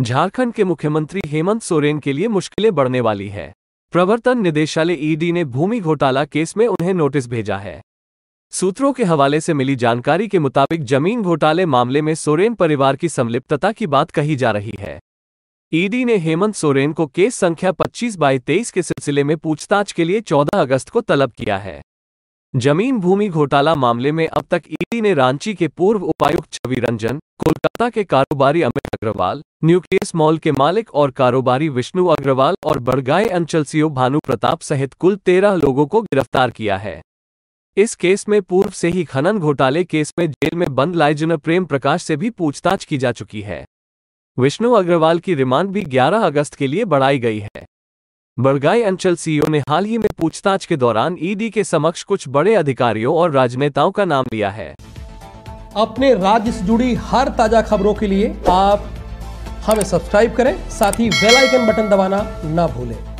झारखंड के मुख्यमंत्री हेमंत सोरेन के लिए मुश्किलें बढ़ने वाली है प्रवर्तन निदेशालय ईडी ने भूमि घोटाला केस में उन्हें नोटिस भेजा है सूत्रों के हवाले से मिली जानकारी के मुताबिक जमीन घोटाले मामले में सोरेन परिवार की संलिप्तता की बात कही जा रही है ईडी ने हेमंत सोरेन को केस संख्या 25 बाई तेईस के सिलसिले में पूछताछ के लिए 14 अगस्त को तलब किया है जमीन भूमि घोटाला मामले में अब तक ईडी ने रांची के पूर्व उपायुक्त छवि रंजन कोलकाता के कारोबारी अमित अग्रवाल न्यूक्लियस मॉल के मालिक और कारोबारी विष्णु अग्रवाल और बड़गाए अंचल सीओ भानु प्रताप सहित कुल तेरह लोगों को गिरफ्तार किया है इस केस में पूर्व से ही खनन घोटाले केस में जेल में बंद लाइजनर प्रेम प्रकाश से भी पूछताछ की जा चुकी है विष्णु अग्रवाल की रिमांड भी 11 अगस्त के लिए बढ़ाई गई है बड़गाई अंचल सीईओ ने हाल ही में पूछताछ के दौरान ईडी के समक्ष कुछ बड़े अधिकारियों और राजनेताओं का नाम लिया है अपने राज्य से जुड़ी हर ताजा खबरों के लिए आप हमें सब्सक्राइब करें साथ ही बेल आइकन बटन दबाना ना भूलें